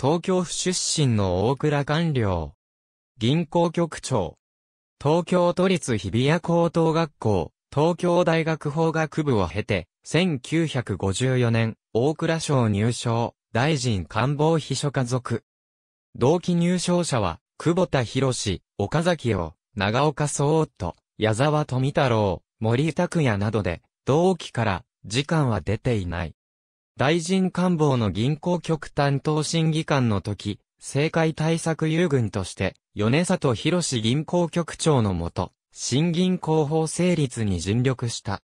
東京府出身の大倉官僚。銀行局長。東京都立日比谷高等学校、東京大学法学部を経て、1954年、大倉省入省、大臣官房秘書家族。同期入省者は、久保田博士、岡崎を、長岡総夫、矢沢富太郎、森拓也などで、同期から、時間は出ていない。大臣官房の銀行局担当審議官の時、政界対策優軍として、米里博士銀行局長のもと、新銀行法成立に尽力した。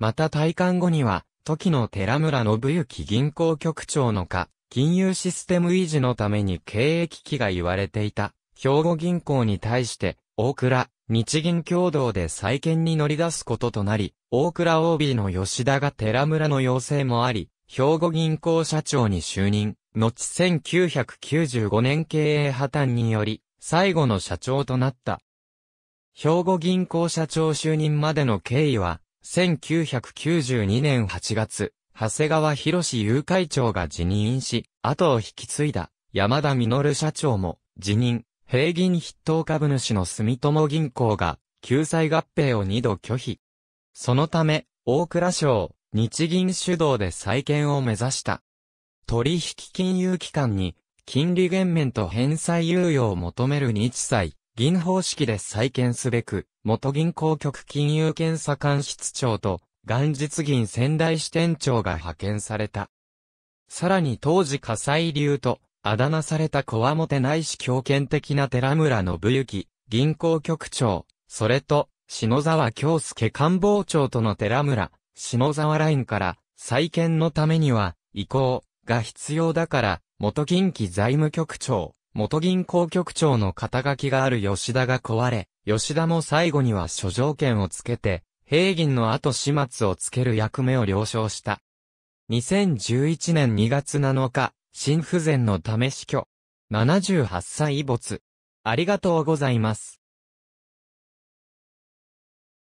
また退官後には、時の寺村信之銀行局長の下、金融システム維持のために経営危機が言われていた、兵庫銀行に対して、大倉、日銀共同で再建に乗り出すこととなり、大倉 OB の吉田が寺村の要請もあり、兵庫銀行社長に就任、後1995年経営破綻により、最後の社長となった。兵庫銀行社長就任までの経緯は、1992年8月、長谷川博士有会長が辞任し、後を引き継いだ山田実社長も辞任、平銀筆頭株主の住友銀行が救済合併を2度拒否。そのため、大蔵省、日銀主導で再建を目指した。取引金融機関に、金利減免と返済猶予を求める日債、銀方式で再建すべく、元銀行局金融検査官室長と、元日銀仙台支店長が派遣された。さらに当時火災流と、あだ名されたこわもてないし強権的な寺村信之、銀行局長、それと、篠沢京介官房長との寺村、下沢ラインから再建のためには移行が必要だから、元近畿財務局長、元銀行局長の肩書きがある吉田が壊れ、吉田も最後には諸条件をつけて、平銀の後始末をつける役目を了承した。2011年2月7日、心不全のため死去。78歳没。ありがとうございます。